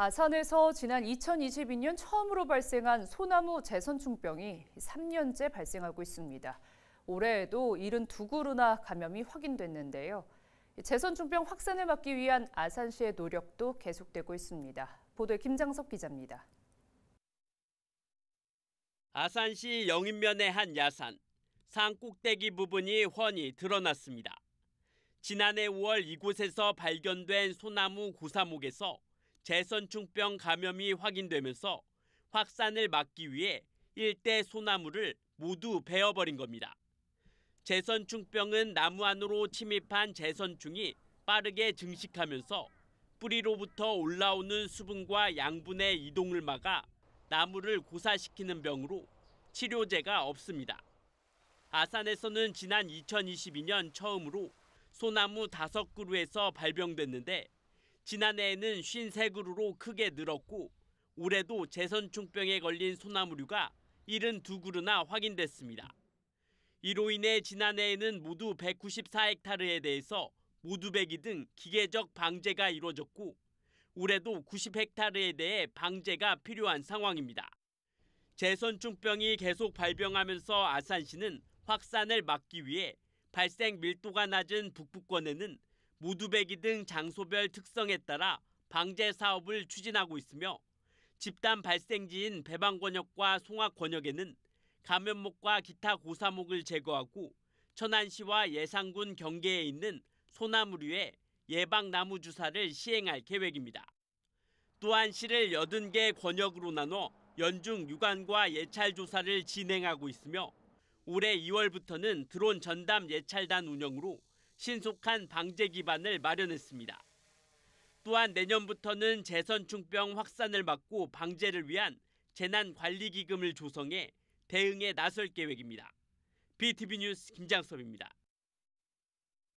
아산에서 지난 2022년 처음으로 발생한 소나무 재선충병이 3년째 발생하고 있습니다. 올해에도 72그루나 감염이 확인됐는데요. 재선충병 확산을 막기 위한 아산시의 노력도 계속되고 있습니다. 보도에 김장석 기자입니다. 아산시 영인면의 한 야산, 산 꼭대기 부분이 훤히 드러났습니다. 지난해 5월 이곳에서 발견된 소나무 고사목에서 재선충병 감염이 확인되면서 확산을 막기 위해 일대 소나무를 모두 베어버린 겁니다. 재선충병은 나무 안으로 침입한 재선충이 빠르게 증식하면서 뿌리로부터 올라오는 수분과 양분의 이동을 막아 나무를 고사시키는 병으로 치료제가 없습니다. 아산에서는 지난 2022년 처음으로 소나무 5그루에서 발병됐는데 지난해에는 53그루로 크게 늘었고 올해도 재선충병에 걸린 소나무류가 72그루나 확인됐습니다. 이로 인해 지난해에는 모두 194헥타르에 대해서 모두배기 등 기계적 방제가 이루어졌고 올해도 90헥타르에 대해 방제가 필요한 상황입니다. 재선충병이 계속 발병하면서 아산시는 확산을 막기 위해 발생 밀도가 낮은 북부권에는 모두배기 등 장소별 특성에 따라 방제 사업을 추진하고 있으며 집단 발생지인 배방권역과 송악권역에는 감염목과 기타 고사목을 제거하고 천안시와 예산군 경계에 있는 소나무류에 예방나무 주사를 시행할 계획입니다. 또한 시를 80개 권역으로 나눠 연중 유관과 예찰 조사를 진행하고 있으며 올해 2월부터는 드론 전담 예찰단 운영으로 신속한 방제 기반을 마련했습니다. 또한 내년부터는 재선충병 확산을 막고 방제를 위한 재난관리기금을 조성해 대응에 나설 계획입니다. BTV 뉴스 김장섭입니다.